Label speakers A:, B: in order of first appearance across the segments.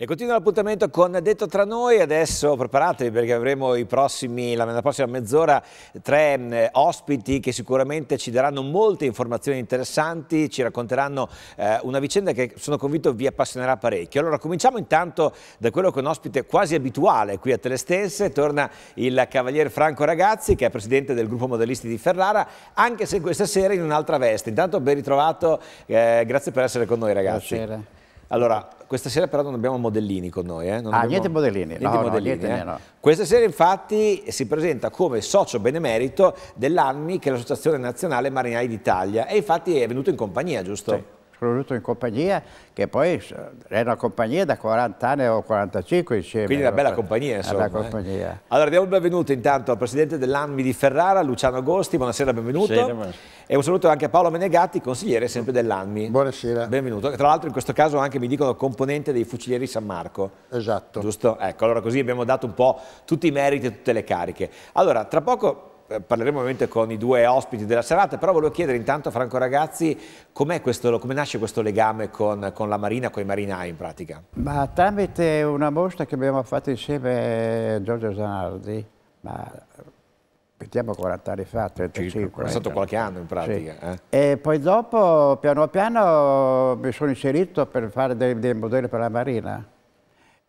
A: E continua l'appuntamento con Detto tra noi, adesso preparatevi perché avremo prossimi, la prossima mezz'ora tre mm, ospiti che sicuramente ci daranno molte informazioni interessanti, ci racconteranno eh, una vicenda che sono convinto vi appassionerà parecchio. Allora cominciamo intanto da quello che è un ospite quasi abituale qui a Telestesse, torna il cavaliere Franco Ragazzi che è presidente del gruppo modellisti di Ferrara, anche se questa sera in un'altra veste. Intanto ben ritrovato, eh, grazie per essere con noi ragazzi. Buonasera. Allora, questa sera però non abbiamo modellini con noi. Eh? Non ah, abbiamo... niente modellini. Niente no, modellini. No, niente, eh? Questa sera infatti si presenta come socio benemerito
B: dell'ANMI, che è l'Associazione
A: Nazionale Marinai d'Italia. E infatti è venuto in compagnia, giusto? Sì
B: conosciuto in compagnia, che poi eh, è una compagnia da 40 anni o 45 insieme. Quindi una bella eh, compagnia, insomma. Eh? Compagnia.
A: Allora, diamo il benvenuto intanto al presidente dell'ANMI di Ferrara, Luciano Agosti, buonasera, benvenuto. buonasera. E un saluto anche a Paolo Menegatti, consigliere sempre dell'ANMI. Buonasera. Benvenuto. Tra l'altro in questo caso anche mi dicono componente dei Fucilieri San Marco. Esatto. Giusto? Ecco, allora così abbiamo dato un po' tutti i meriti e tutte le cariche. Allora, tra poco parleremo ovviamente con i due ospiti della serata, però volevo chiedere intanto a Franco Ragazzi com questo, come nasce questo legame con, con, la Marina, con i marinai in pratica?
B: Ma tramite una mostra che abbiamo fatto insieme a eh, Giorgio Zanardi, ma mettiamo 40 anni fa, 35. È stato qualche anno in pratica. Sì. Eh? E poi dopo, piano piano, mi sono inserito per fare dei, dei modelli per la Marina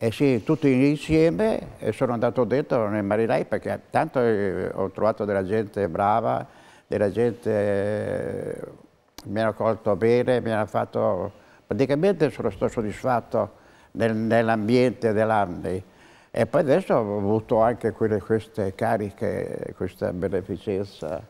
B: e eh sì, tutti insieme e sono andato dentro nel marinai perché tanto eh, ho trovato della gente brava, della gente eh, mi hanno accolto bene, mi hanno fatto... Praticamente sono stato soddisfatto nel, nell'ambiente dell'Ambi. E poi adesso ho avuto anche quelle, queste cariche, questa beneficenza.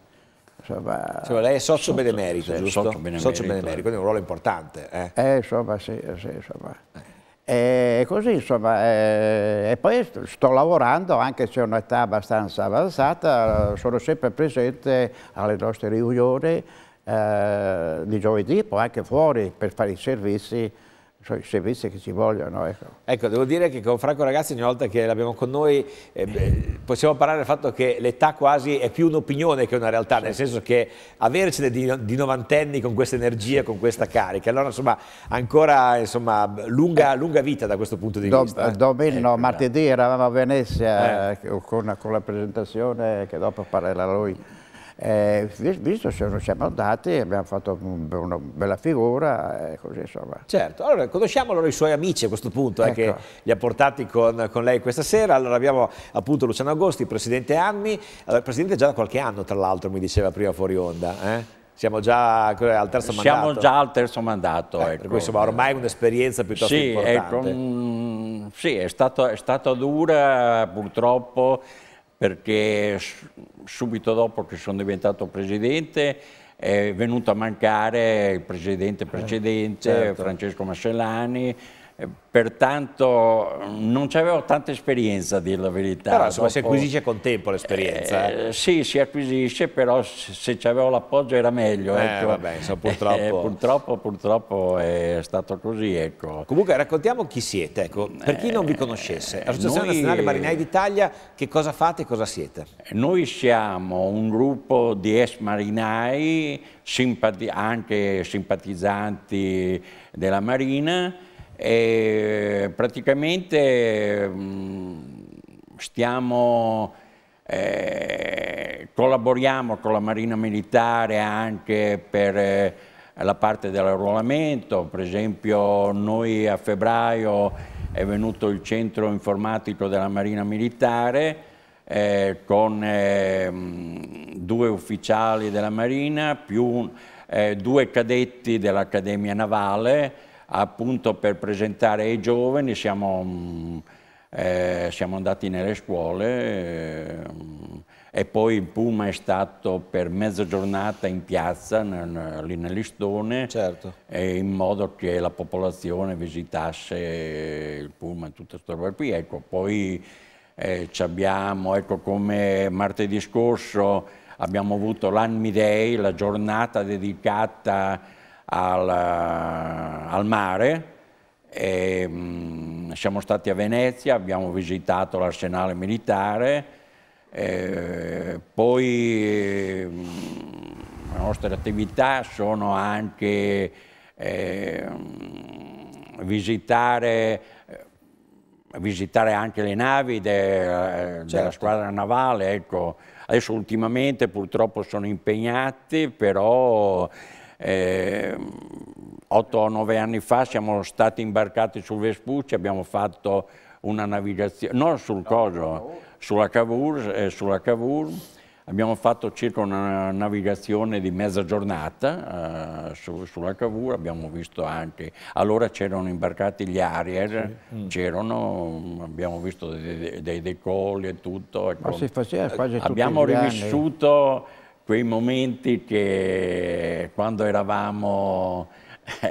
B: Insomma, insomma, lei è socio benemerito, socio, giusto? Socio benemerito, socio benemerito,
A: quindi un ruolo importante.
B: Eh, eh insomma, sì, sì insomma. Eh. E così insomma, e poi sto lavorando, anche se ho un'età abbastanza avanzata, sono sempre presente alle nostre riunioni eh, di giovedì, poi anche fuori per fare i servizi cioè i servizi che ci vogliono. Ecco. ecco. devo dire che con Franco Ragazzi
A: ogni volta che l'abbiamo con noi eh, beh, possiamo parlare del fatto che l'età quasi è più un'opinione che una realtà, sì. nel senso che avercene di, di novantenni con questa energia, con questa carica, allora
B: insomma ancora insomma, lunga, eh. lunga vita da questo punto di Do, vista. Eh. Domino, eh, martedì eravamo a Venezia eh. Eh, con, con la presentazione che dopo parlerà lui eh, visto se non siamo andati abbiamo fatto una bella figura e eh, così insomma. Certo, allora conosciamo allora i suoi amici a questo punto eh, ecco. che li ha portati con,
A: con, lei questa sera, allora abbiamo appunto Luciano Agosti, Presidente Anni, allora, Presidente già da qualche anno tra l'altro mi diceva prima fuori onda, eh? Siamo già eh, al terzo mandato. Siamo già
C: al terzo mandato.
A: Eh, ecco. Per cui insomma ormai è un'esperienza piuttosto sì, importante. Ecco,
C: mm, sì, è stata dura purtroppo, perché subito dopo che sono diventato presidente è venuto a mancare il presidente eh, precedente, certo. Francesco Mascellani, eh, pertanto mm, non avevo tanta esperienza a dire la verità. Però insomma Dopo, si acquisisce con tempo l'esperienza. Eh, eh, sì, si acquisisce, però se, c'avevo l'appoggio era meglio. Eh, ecco. vabbè, insomma, purtroppo. Eh, purtroppo. purtroppo, è stato così. Ecco. Comunque raccontiamo chi siete, ecco. per chi non vi conoscesse. Associazione noi, Nazionale Marinai
A: d'Italia, che
C: cosa fate e cosa siete? Noi siamo un gruppo di ex marinai, simpati anche simpatizzanti della Marina, e praticamente mm, stiamo, eh, collaboriamo con la Marina Militare anche per eh, la parte dell'arruolamento, per esempio noi a febbraio è venuto il centro informatico della Marina Militare eh, con eh, mm, due ufficiali della Marina più eh, due cadetti dell'Accademia Navale appunto per presentare ai giovani, siamo, mm, eh, siamo andati nelle scuole eh, e poi il Puma è stato per mezza giornata in piazza, lì nell'Istone, certo. in modo che la popolazione visitasse il Puma e tutta questa roba qui. Ecco, poi eh, abbiamo, ecco come martedì scorso abbiamo avuto l'Anmi Day, la giornata dedicata al, eh, al mare, e, mh, mm, siamo stati a Venezia, abbiamo visitato l'arsenale militare, e, eh, poi mh, mm, le nostre attività sono anche eh, mm, visitare, eh, visitare, anche le navi de, certo. della squadra navale. Ecco. Adesso ultimamente purtroppo sono impegnati, però eh, 8 o 9 anni fa siamo stati imbarcati sul Vespucci, abbiamo fatto una navigazione, non sul coso, sulla Cavour, eh, sulla Cavour, abbiamo fatto circa una navigazione di mezza giornata eh, su, sulla Cavour, abbiamo visto anche, allora c'erano imbarcati gli Arier, sì. Mm. c'erano, mm, abbiamo visto dei, dei, dei, e tutto. Ecco. Ma si faceva quasi Abbiamo rivissuto... Anni quei momenti che quando eravamo,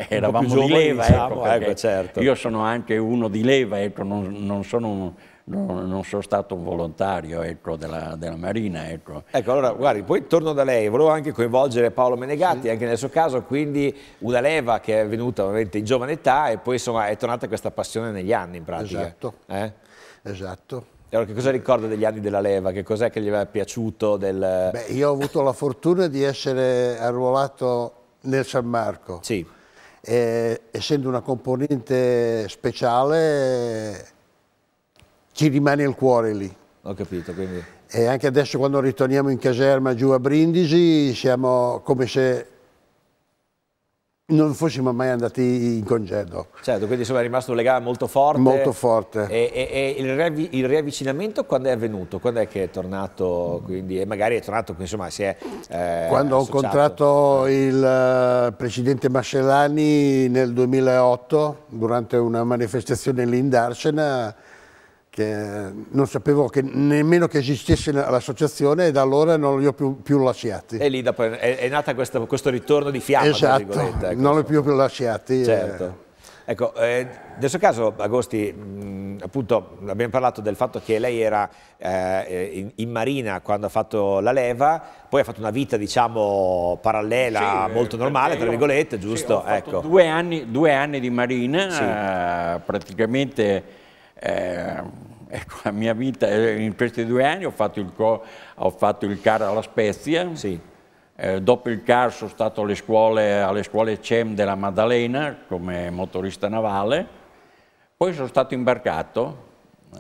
C: eravamo di leva, diciamo, ecco, ecco, certo. io sono anche uno di leva, ecco, non, non, sono un, non, non, sono stato un volontario ecco, della, della, Marina. Ecco. ecco. allora guardi, poi
A: torno da lei, volevo anche coinvolgere Paolo Menegatti, sì. anche nel suo caso, quindi una leva che è venuta ovviamente in giovane età e poi insomma è tornata questa passione negli anni in pratica. Esatto. Eh? Esatto allora, che cosa ricorda degli anni della leva? Che cos'è che gli aveva piaciuto? Del... Beh,
D: io ho avuto la fortuna di essere arruolato nel San Marco. Sì. E, essendo una componente speciale, ci rimane il cuore lì. Ho capito, quindi... E anche adesso quando ritorniamo in caserma giù a Brindisi siamo come se non fossimo mai andati in congedo. Certo,
A: quindi insomma è rimasto un legame molto forte. Molto forte. E, e, e il, riavvi, il, riavvicinamento quando è avvenuto? Quando è che è tornato? Quindi, e magari è tornato, insomma, si è...
D: Eh, quando associato. ho incontrato il eh, presidente Mascellani nel 2008, durante una manifestazione lì in Darcena, che non sapevo che nemmeno che esistesse l'associazione e da allora non li ho più, più lasciati. E
A: lì dopo è, è nata questa, questo ritorno di fiamma, esatto, ecco.
D: non li ho più, più lasciati.
A: Eh. Certo. Eh. Ecco, eh, nel suo caso Agosti, mh, appunto abbiamo parlato del fatto che lei era eh, in, in, marina quando ha fatto la leva, poi ha fatto una vita diciamo parallela, sì, eh, molto normale, tra virgolette, giusto? Sì, ecco.
C: due, anni, due, anni, di marina, sì. Eh, praticamente Ecco, la mia vita, in questi due anni ho fatto il, ho fatto il CAR alla Spezia, sì. eh, dopo il CAR sono stato alle scuole, alle scuole CEM della Maddalena come motorista navale, poi sono stato imbarcato,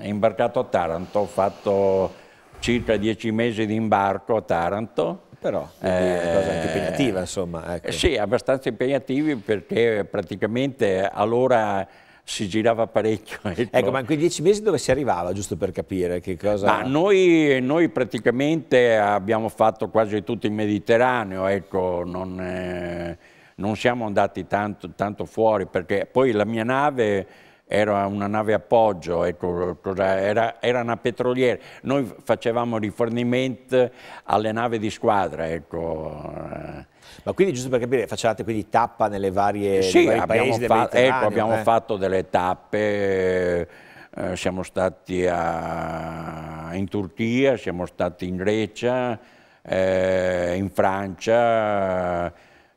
C: imbarcato a Taranto, ho fatto circa dieci mesi di imbarco a Taranto, però eh, è una cosa anche impegnativa, insomma. Ecco. Sì, abbastanza impegnativi perché praticamente allora si girava parecchio. Ecco. ecco, ma in quei dieci mesi dove si arrivava,
A: giusto per capire che cosa...
C: Noi, noi, praticamente abbiamo fatto quasi tutto il Mediterraneo, ecco, non, eh, non siamo andati tanto, tanto, fuori, perché poi la mia nave era una nave appoggio, ecco, era, era, una petroliera. Noi facevamo rifornimento alle navi di squadra. Ecco. Eh. Ma quindi giusto per capire, facevate quindi tappa nelle varie sì, nei abbiamo paesi fa- ecco, abbiamo eh? fatto delle tappe, eh, siamo stati a, in Turchia, siamo stati in Grecia, eh, in Francia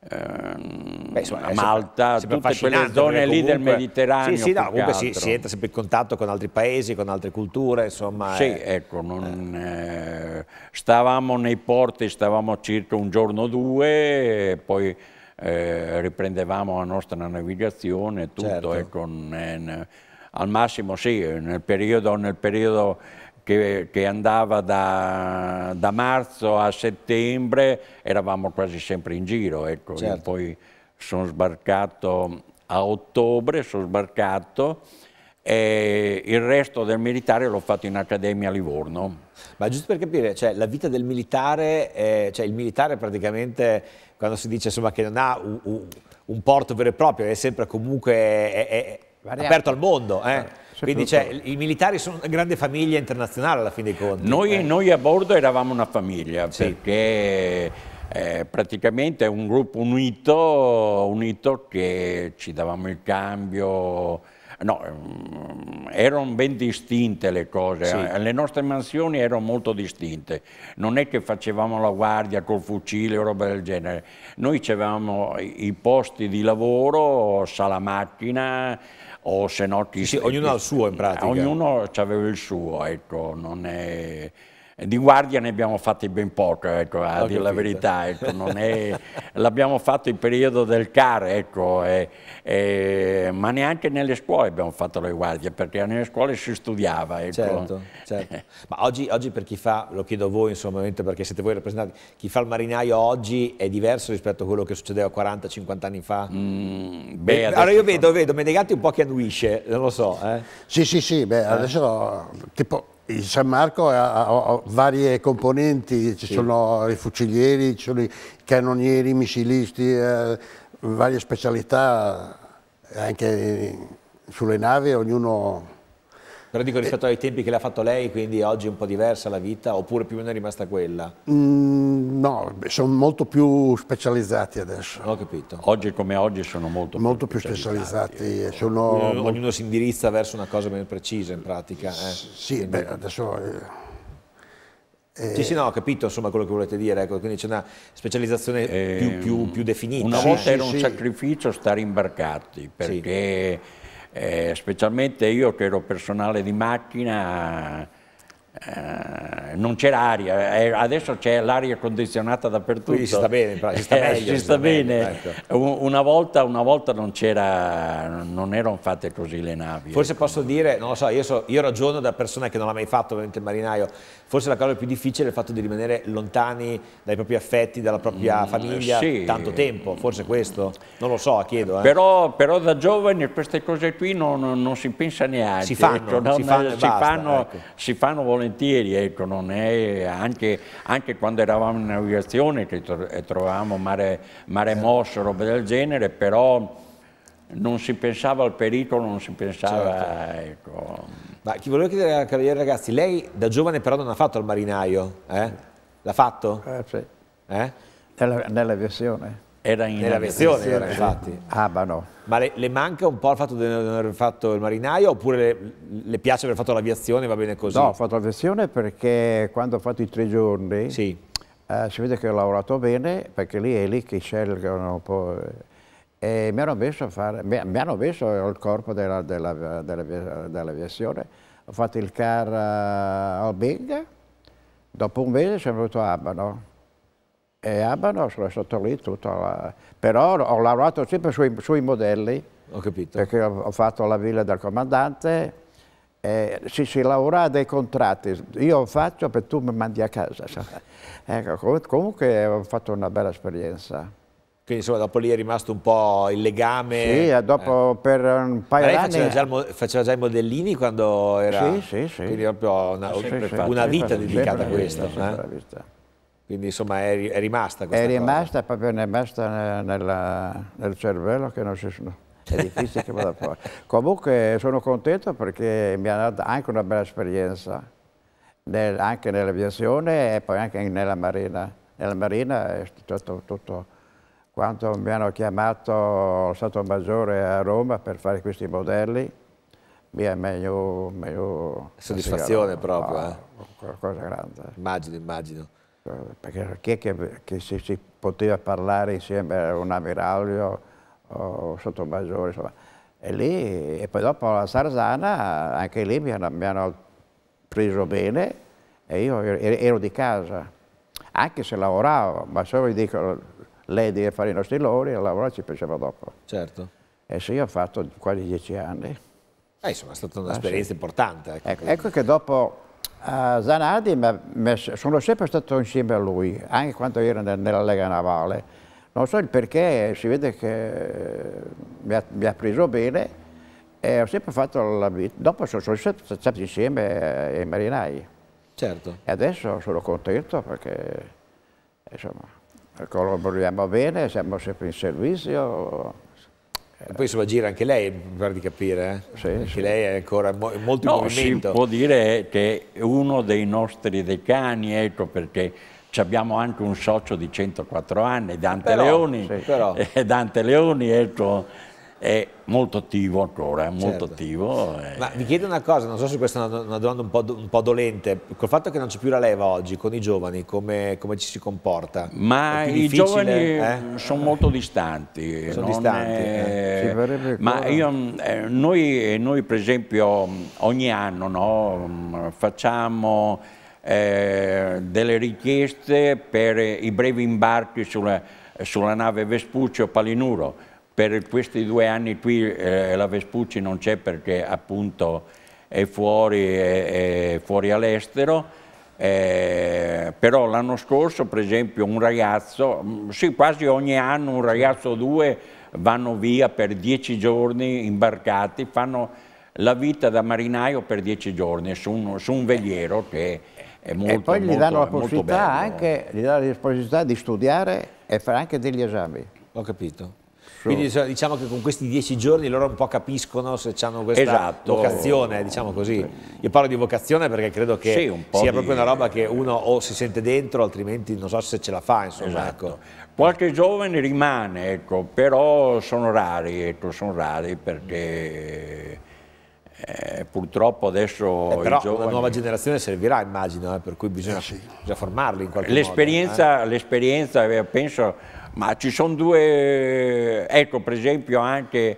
C: Ehm, Beh, insomma, a Malta, tutte quelle zone lì del Mediterraneo. Sì, sì, no, comunque si, si,
A: entra sempre in contatto con altri paesi, con altre culture, insomma. Sì, è...
C: ecco, non, eh. eh. stavamo nei porti, stavamo circa un giorno o due, poi eh, riprendevamo la nostra navigazione, tutto, certo. ecco, in, al massimo sì, nel periodo, nel periodo che, che andava da, da, marzo a settembre, eravamo quasi sempre in giro. Ecco. Certo. poi sono sbarcato a ottobre, sono sbarcato e il resto del militare l'ho fatto in Accademia a Livorno. Ma giusto per capire, cioè, la vita del militare, eh, cioè
A: il militare praticamente quando si dice insomma, che non ha un, un, un, porto vero e proprio, è sempre comunque è, è, è aperto al mondo. Eh. Certo, Quindi cioè, i militari sono una grande famiglia internazionale alla fine dei conti.
C: Noi, eh. noi a bordo eravamo una famiglia sì. perché eh, praticamente è un gruppo unito, unito che ci davamo il cambio No, mm, erano ben distinte le cose, sì. Eh. le nostre mansioni erano molto distinte, non è che facevamo la guardia col fucile o roba del genere, noi avevamo i posti di lavoro, sala macchina o se no... Chi... Sì, ognuno ha il suo in pratica. Ognuno aveva il suo, ecco, non è eh, di guardia ne abbiamo fatti ben poco, ecco, eh, a dire la verità. Ecco, l'abbiamo fatto in periodo del CAR, ecco, e, eh, e, ma neanche nelle scuole abbiamo fatto le guardie, perché nelle scuole si studiava. Ecco. Certo, certo. Ma oggi, oggi, per chi fa, lo chiedo a voi insomma, perché siete voi rappresentanti, chi fa il
A: marinaio oggi è diverso rispetto a quello che succedeva 40-50 anni fa?
D: Mm, beh, allora io vedo, vedo Menegatti un po' che annuisce, non lo so. Eh. Sì, sì, sì, beh, adesso eh. tipo il San Marco ha, ha, ha varie componenti, ci sì. sono i fucilieri, ci sono i cannonieri, i missilisti, eh, varie specialità anche sulle navi, ognuno
A: però dico eh. rispetto ai tempi che l'ha fatto lei, quindi oggi è un po' diversa la vita, oppure più o meno è rimasta quella?
D: Mm, no, sono molto più specializzati adesso. Ho capito. Oggi come oggi sono molto, molto più, più specializzati. specializzati. Ecco. Sono ognuno, molto...
A: si indirizza verso una cosa ben precisa in pratica. Eh? Sì, quindi... beh, adesso... Eh... Eh, sì, sì, no, ho eh. capito insomma quello che volete dire, ecco, quindi c'è una specializzazione eh, più, più, eh, più, definita. Una volta sì, era un
C: sacrificio stare imbarcati perché eh, specialmente io che ero personale di macchina eh, non c'era aria, eh, adesso c'è l'aria condizionata dappertutto. si sta bene, si sta, eh, meglio, si si sta bene. bene. Ecco. Una, volta, una volta non, non erano fatte così le navi. Forse ecco. posso dire, non lo so, io, so, io ragiono da persona
A: che non l'ha mai fatto, ovviamente il marinaio, forse la cosa più difficile è il fatto di rimanere lontani dai propri affetti, dalla propria mm, famiglia, sì. tanto tempo, forse questo? Non lo so, chiedo. Eh.
C: Però, però, da giovani queste cose qui non, non si pensa neanche. Si fanno, ecco, no, si, fanno, si, fanno, ecco. si fanno volentieri volentieri, ecco, è, anche, anche, quando eravamo in navigazione che eh, trovavamo mare, mare mosso, roba del genere, però non si pensava al pericolo, non si pensava... Certo. Ecco. Ma chi volevo chiedere a Cavaliere
A: Ragazzi, lei da giovane però non ha fatto il marinaio, eh? L'ha fatto?
B: Eh, sì. Eh? Nella, nell'aviazione. Era in aviazione, era, infatti. Ah, ma no.
A: Ma le, le, manca un po' il fatto di non aver fatto il marinaio oppure le, le piace aver fatto l'aviazione, va bene così? No, ho
B: fatto l'aviazione perché quando ho fatto i tre giorni sì. eh, si vede che ho lavorato bene perché lì è lì che scelgono un po'. Eh, e mi hanno messo, a fare, mi, mi hanno messo il corpo dell'aviazione. Della, della, dell ho fatto il car a eh, Albinga, dopo un mese sono venuto a Abano e Abanos sono stato lì tutta la... Però ho lavorato sempre sui, sui modelli. Ho capito. Perché ho, fatto la villa del comandante. e si, si lavora dei contratti. Io faccio per tu mi mandi a casa. ecco, comunque ho fatto una bella esperienza.
A: Quindi insomma dopo lì è rimasto un po' il legame. Sì,
B: dopo eh. per un paio di anni. Faceva
A: già, faceva già, i modellini quando era. Sì, sì, sì. Quindi proprio una, sì, una, sì, una vita dedicata a questo. Sempre, eh? Quindi insomma è, è rimasta questa È
B: rimasta, cosa. proprio è rimasta nella, nel cervello che non si sono... È difficile che vada fuori. Comunque sono contento perché mi ha dato anche una bella esperienza, nel, anche nell'aviazione e poi anche nella marina. Nella marina è stato tutto Quando mi hanno chiamato il Stato Maggiore a Roma per fare questi modelli, mi è meglio... meglio Soddisfazione proprio, no, eh? Ah, cosa grande. Immagino, immagino perché chi è che, che si, si, poteva parlare insieme a un ammiraglio o sottomaggiore, insomma. E lì, e poi dopo la Sarzana, anche lì mi hanno, mi hanno preso bene e io ero di casa, anche se lavoravo, ma se vi dico, lei deve fare i nostri lavori, il lavorare ci piaceva dopo. Certo. E sì, ho fatto quasi dieci anni.
A: Eh, insomma, è stata un'esperienza ah, sì. importante. Ecco, ecco,
B: ecco che dopo Uh, Zanardi sono sempre stato insieme a lui, anche quando ero nella Lega Navale. Non so il perché, si vede che eh, mi ha, mi ha preso bene e ho sempre fatto la vita. Dopo sono, sono sempre stati insieme eh, ai marinai. Certo. E adesso sono contento perché insomma, collaboriamo bene, siamo sempre in servizio. E poi insomma gira anche lei, mi pare di capire, eh? sì, sì. lei è ancora molto no, in movimento. si può
C: dire che è uno dei nostri decani, ecco perché abbiamo anche un socio di 104 anni, Dante però, Leoni, sì. Eh, Dante Leoni ecco, è molto attivo ancora, molto certo. attivo. E... Eh. Ma vi chiedo una cosa, non so se questa è una, una domanda un po',
A: un po', dolente, col fatto che non c'è più la leva oggi con i giovani, come, come ci si comporta?
D: Ma i giovani eh?
C: sono molto distanti.
D: Sono distanti. È...
A: Eh.
C: Ma io, eh, noi, noi, per esempio ogni anno no, facciamo eh, delle richieste per i brevi imbarchi sulla, sulla nave Vespuccio Palinuro per questi due anni qui eh, la Vespucci non c'è perché appunto è fuori, è, è fuori all'estero, eh, però l'anno scorso per esempio un ragazzo, mm, sì quasi ogni anno un ragazzo o due vanno via per dieci giorni imbarcati, fanno la vita da marinaio per dieci giorni su un, su
B: un veliero che è molto E poi gli molto, danno la possibilità anche, gli danno la di studiare e fare anche degli esami. Ho capito. Quindi
A: cioè, diciamo che con questi dieci giorni loro un po' capiscono se hanno questa esatto. vocazione, diciamo così. Io parlo di vocazione perché credo che sì, sia di... proprio una roba che eh. uno o si sente dentro, altrimenti non so se ce la fa. Insomma,
C: esatto. ecco. Qualche giovane rimane, ecco, però sono rari, ecco, sono rari perché... Eh, purtroppo adesso eh, però giovani... la nuova generazione servirà immagino eh, per cui bisogna, eh, sì. bisogna, formarli in qualche modo eh. l'esperienza, penso ma ci sono due, ecco per esempio anche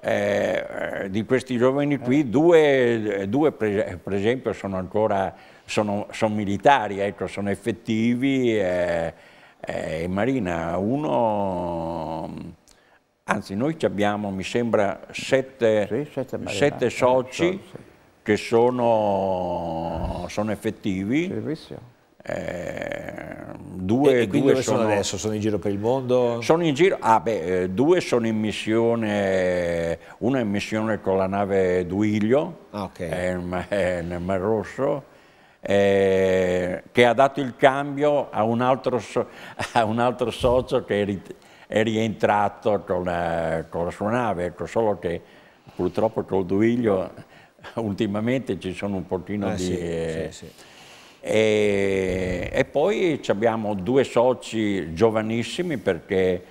C: eh, di questi giovani qui, due, due per, esempio sono ancora, sono, sono militari, ecco, sono effettivi eh, eh, in Marina, uno... Anzi, noi abbiamo, mi sembra, sette, sì, sette, sette eh, soci, soci che sono, sono effettivi. Servizio eh, due, e, e due dove sono, sono, adesso? Sono in giro per il mondo? Sono in giro, ah beh, eh, due sono in missione, una è in missione con la nave Duilio, ah, okay. eh, nel Mar Rosso, eh, che ha dato il cambio a un altro, so, a un altro socio che è, ri, è rientrato con la, eh, con la, sua nave, ecco, solo che purtroppo col Duilio ultimamente ci sono un pochino ah, di... Sì, sì, sì e, e poi abbiamo due soci giovanissimi perché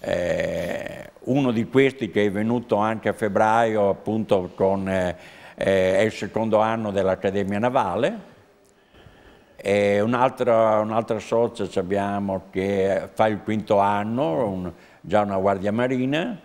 C: eh, uno di questi che è venuto anche a febbraio appunto con, eh, è il secondo anno dell'Accademia Navale, e un'altra, un'altra socia abbiamo che fa il quinto anno, un, già una guardia marina.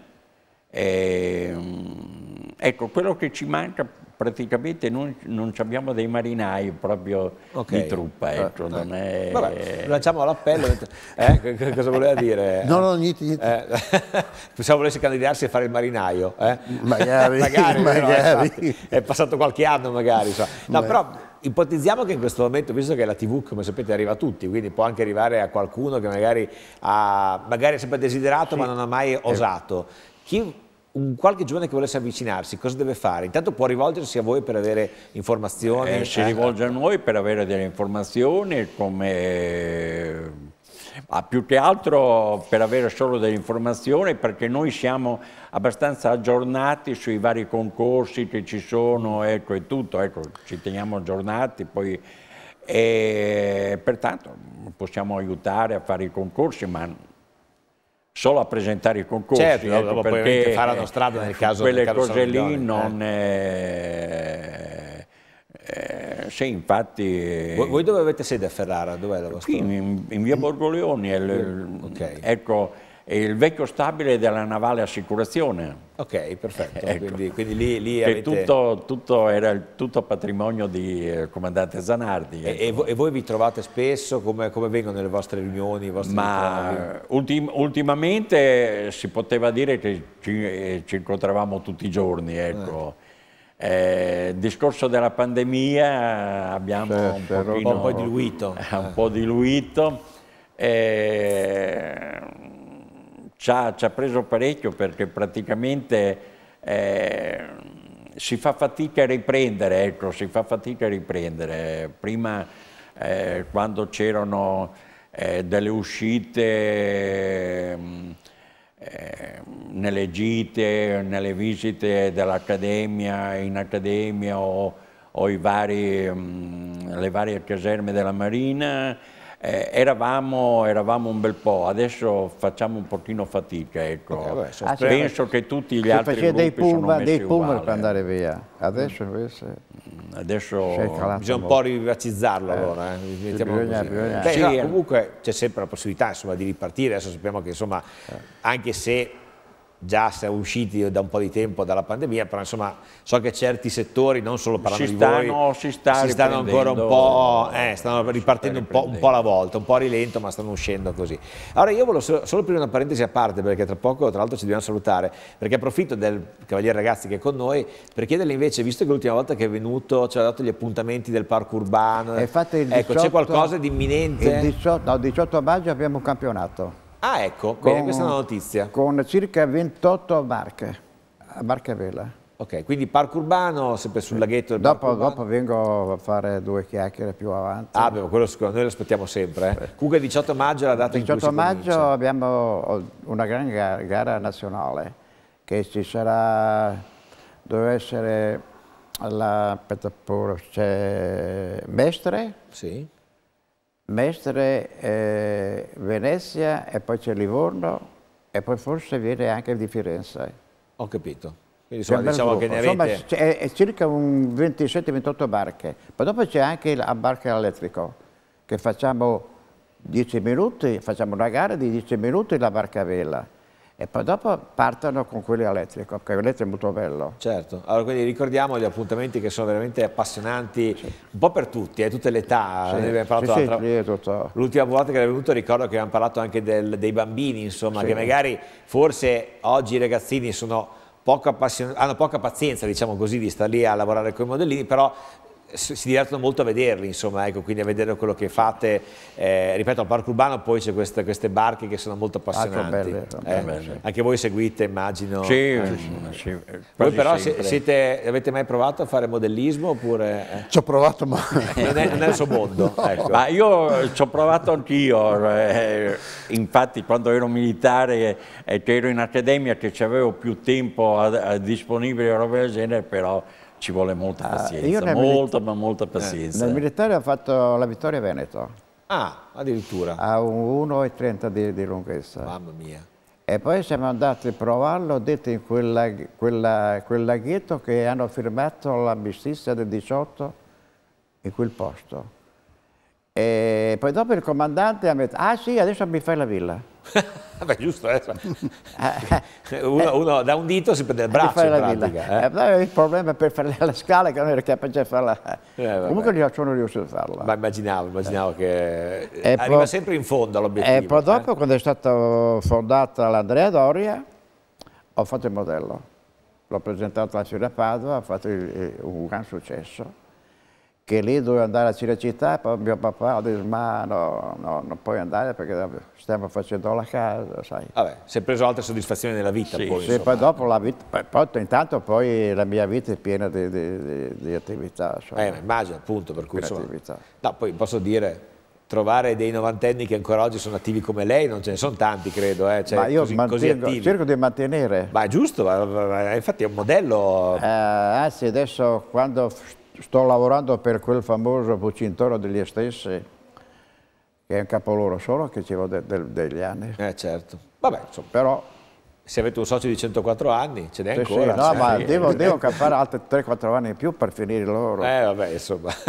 C: E, mm, ecco, quello che ci manca praticamente non, non abbiamo dei marinai proprio
A: okay. di truppa. Eh, ecco, ah, ah. è... Vabbè, lanciamo l'appello. eh, cosa voleva dire? No, no, niente, niente. Eh, pensavo volesse candidarsi a fare il marinaio. Eh? Magari. magari, magari. Però, esatto. è, passato qualche anno magari. So. No, però ipotizziamo che in questo momento, visto che la TV, come sapete, arriva a tutti, quindi può anche arrivare a qualcuno che magari ha magari sempre desiderato sì. ma non ha mai eh. osato. Chi un qualche giovane che volesse avvicinarsi, cosa deve fare? Intanto può rivolgersi a voi per avere informazioni? Eh, si eh, eh.
C: rivolge a noi per avere delle informazioni, come... ma più che altro per avere solo delle informazioni perché noi siamo abbastanza aggiornati sui vari concorsi che ci sono ecco, e tutto, ecco, ci teniamo aggiornati poi, e pertanto possiamo aiutare a fare i concorsi ma solo a presentare i concorsi. Certo, ecco, no, perché faranno strada nel caso Quelle nel caso cose lì non... Eh. eh. Eh, sì, infatti... Voi, voi, dove avete sede a Ferrara? Dov'è la vostra? Qui, in, in via Borgoleoni. È l, Ecco il vecchio stabile della navale assicurazione. Ok,
A: perfetto. Ecco. Quindi,
C: quindi, lì, lì avete... tutto, tutto, era il, tutto patrimonio di eh, comandante Zanardi. E, ecco. e, voi vi trovate spesso? Come, come vengono le vostre riunioni? Le vostre Ma ultim, ultimamente si poteva dire che ci, eh, ci incontravamo tutti i giorni, ecco. Eh. Eh, il discorso della pandemia abbiamo certo, un, pochino, un, po' diluito. un po' diluito. Eh, ci ha, ci ha preso parecchio perché praticamente eh, si fa fatica a riprendere, ecco, si fa fatica a riprendere. Prima eh, quando c'erano eh, delle uscite mm, eh, nelle gite, nelle visite dell'Accademia, in Accademia o, o vari, mh, mm, le varie caserme della Marina, eh, eravamo, eravamo, un bel po', adesso facciamo un pochino fatica, ecco. okay, vabbè, ah, penso che tutti gli altri gruppi dei
B: Puma, dei Puma per eh. andare via, adesso mm. invece... Mm, adesso bisogna un po'
A: rivivacizzarlo eh, allora, eh. Bisogna, bisogna. Beh, sì, no, comunque c'è sempre la possibilità insomma, di ripartire, adesso sappiamo che insomma, eh. anche se già siamo usciti da un po' di tempo dalla pandemia, però insomma so che certi settori, non solo parlando si di stanno, voi, si, sta si stanno ancora un po', eh, stanno ripartendo sta un, po', un po', alla volta, un po' a rilento, ma stanno uscendo così. Allora io volevo solo, solo aprire una parentesi a parte, perché tra poco tra l'altro ci dobbiamo salutare, perché approfitto del Cavaliere Ragazzi che è con noi, per chiederle invece, visto che l'ultima volta che è venuto ci ha dato gli appuntamenti del parco
B: urbano, 18, ecco, c'è qualcosa di imminente? Il 18, no, 18 maggio abbiamo un campionato.
A: Ah ecco, con, bene, questa è una notizia.
B: Con circa 28 barche, a barca vela. Ok, quindi parco urbano, sempre sul laghetto del dopo, dopo vengo a fare due chiacchiere più avanti. Ah,
A: beh, quello secondo noi lo aspettiamo sempre. Eh. Comunque 18 maggio
B: è la data 18 in cui 18 maggio comincia. abbiamo una gran gara, gara, nazionale che ci sarà, doveva essere la, aspetta pure, c'è Mestre. Sì. Mestre, eh, Venezia e poi c'è Livorno e poi forse viene anche di Firenze. Ho capito.
D: Quindi insomma, diciamo che ne avete...
B: Insomma, è, è circa 27-28 barche. Poi dopo c'è anche la barca elettrico, che facciamo 10 minuti, facciamo una gara di 10 minuti la barca a vela e poi dopo partono con quello elettrico, perché l'elettrico è molto bello. Certo,
A: allora quindi ricordiamo gli appuntamenti che sono veramente appassionanti, sì. un po' per tutti, a eh, tutte le età, sì. sì,
B: sì,
A: L'ultima volta che l'abbiamo venuto ricordo che abbiamo parlato anche del, dei bambini, insomma, che magari forse oggi i ragazzini sono Poca hanno poca pazienza, diciamo così, di stare lì a lavorare con i modellini, però si divertono molto a vederli, insomma, ecco, quindi a vedere quello che fate. Eh, ripeto, al parco urbano poi c'è queste, queste, barche che sono molto ah, appassionanti. Ah, belle, eh, belle, Anche voi seguite, immagino. Sì, eh.
C: sì eh, voi però siete,
A: avete mai provato a fare modellismo oppure... Eh?
C: Ci ho provato, ma...
D: Non è, il suo mondo. no.
C: ecco. Ma io eh, ci ho provato anch'io. infatti quando ero militare e che ero in accademia che avevo più tempo a, a disponibile o roba del genere, però ci vuole molta ah, pazienza, ah, molta ma molta eh, pazienza. Eh. Nel
B: militare ho fatto la vittoria Veneto. Ah, addirittura. A 1,30 di, di lunghezza. Mamma mia. E poi siamo andati a provarlo, detto in quel, quella, quel laghetto che hanno firmato l'amnistizia del 18 in quel posto. E poi dopo il comandante ha detto, ah sì, adesso mi fai la villa.
A: Beh, giusto, eh? eh. uno, uno, da un dito si prende il braccio in pratica. Eh?
B: eh il problema è per fare la scala che non era capace di farla. Eh, Comunque io sono riuscito a farla.
A: Ma immaginavo, immaginavo che eh, e arriva sempre in fondo all'obiettivo. E poi
B: dopo, quando è stata fondata l'Andrea Doria, ho fatto il modello. L'ho presentato alla Fiore Padova, ha fatto il, un gran successo che lì dovevo andare a Cinecittà, poi mio papà ha detto ma no, no, non puoi andare perché stiamo facendo la casa, sai.
A: Vabbè, si è preso altre soddisfazioni della vita sì, poi. Sì, poi
B: dopo la vita, poi, poi, intanto poi la mia vita è piena di, di, di, di attività. Cioè, eh, immagino appunto, per cui
A: insomma, No, poi posso dire, trovare dei novantenni che ancora oggi sono attivi come lei, non ce ne sono tanti credo, eh, cioè, ma io così, mantengo, così cerco
B: di mantenere. Ma è giusto, ma, ma, infatti è un modello. Eh, anzi adesso quando sto lavorando per quel famoso Bucintoro degli Estessi, che è un capoloro solo che ci vuole de, de, degli anni. Eh certo, vabbè, insomma. Però... Se avete un socio di 104 anni, ce n'è sì, ancora. Sì, no, cioè. ma devo, devo fare altri 3-4 anni in più per finire loro. Eh, vabbè, insomma.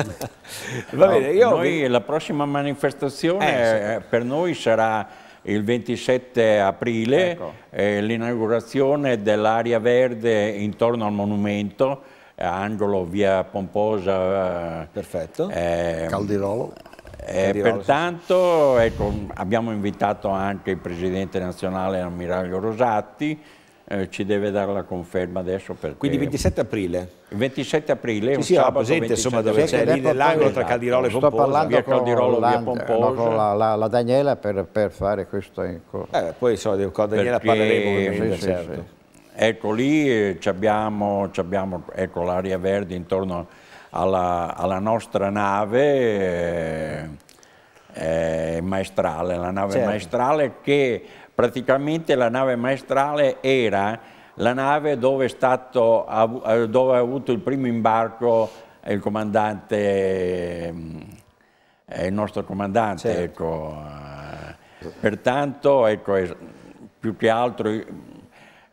B: Va bene, io... Noi,
C: la prossima manifestazione eh, sì. Eh, per noi sarà il 27 aprile, ecco. eh, l'inaugurazione dell'area verde intorno al monumento, angolo via Pomposa. Perfetto, eh, Caldirolo. Eh, pertanto ecco, abbiamo invitato anche il Presidente nazionale Ammiraglio Rosatti, eh, ci deve dare la conferma adesso.
B: Quindi 27 aprile?
C: Il 27 aprile, sì, sì, un presente, insomma, dove c'è lì nell'angolo tra Caldirolo e Pomposa. Sto parlando via Caldirolo, con, via Pomposa. No, con la,
B: la, la, Daniela per, per fare questo. Eh, poi so, con Daniela Perché, parleremo. Sì, certo.
C: Ecco lì eh, abbiamo, abbiamo ecco, l'aria verde intorno alla, alla nostra nave eh, eh, maestrale, la nave certo. maestrale che praticamente la nave maestrale era la nave dove, è stato, eh, dove ha avuto il primo imbarco il comandante, mm, il nostro comandante. Certo. Ecco. Pertanto, ecco, più che altro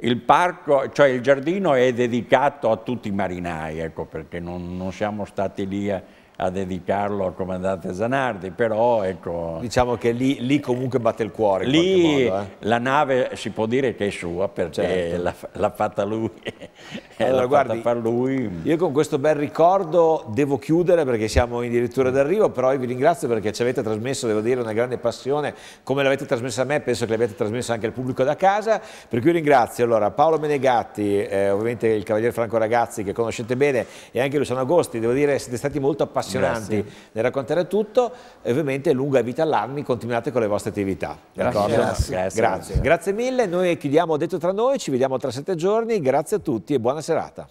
C: il, parco, cioè il giardino è dedicato a tutti i marinai, ecco perché non, non siamo stati lì a, a dedicarlo al comandante Zanardi, però ecco... Diciamo che lì, lì comunque batte il cuore Lì modo, eh? la nave si può dire che è sua perché certo. l'ha fatta lui, allora, guardi, fatta lui. Io con questo bel ricordo devo chiudere perché siamo in
A: dirittura d'arrivo, però io vi ringrazio perché ci avete trasmesso, devo dire, una grande passione, come l'avete trasmessa a me, penso che l'abbiate trasmessa anche al pubblico da casa, per cui ringrazio allora Paolo Menegatti, eh, ovviamente il cavaliere Franco Ragazzi che conoscete bene e anche Luciano Agosti, devo dire siete stati molto appassionati appassionanti, Grazie. ne racconterà tutto e ovviamente lunga vita all'Armi, continuate con le vostre attività. Grazie. Grazie. Grazie. Grazie mille, noi chiudiamo detto tra noi, ci vediamo tra sette giorni, grazie a tutti e buona serata.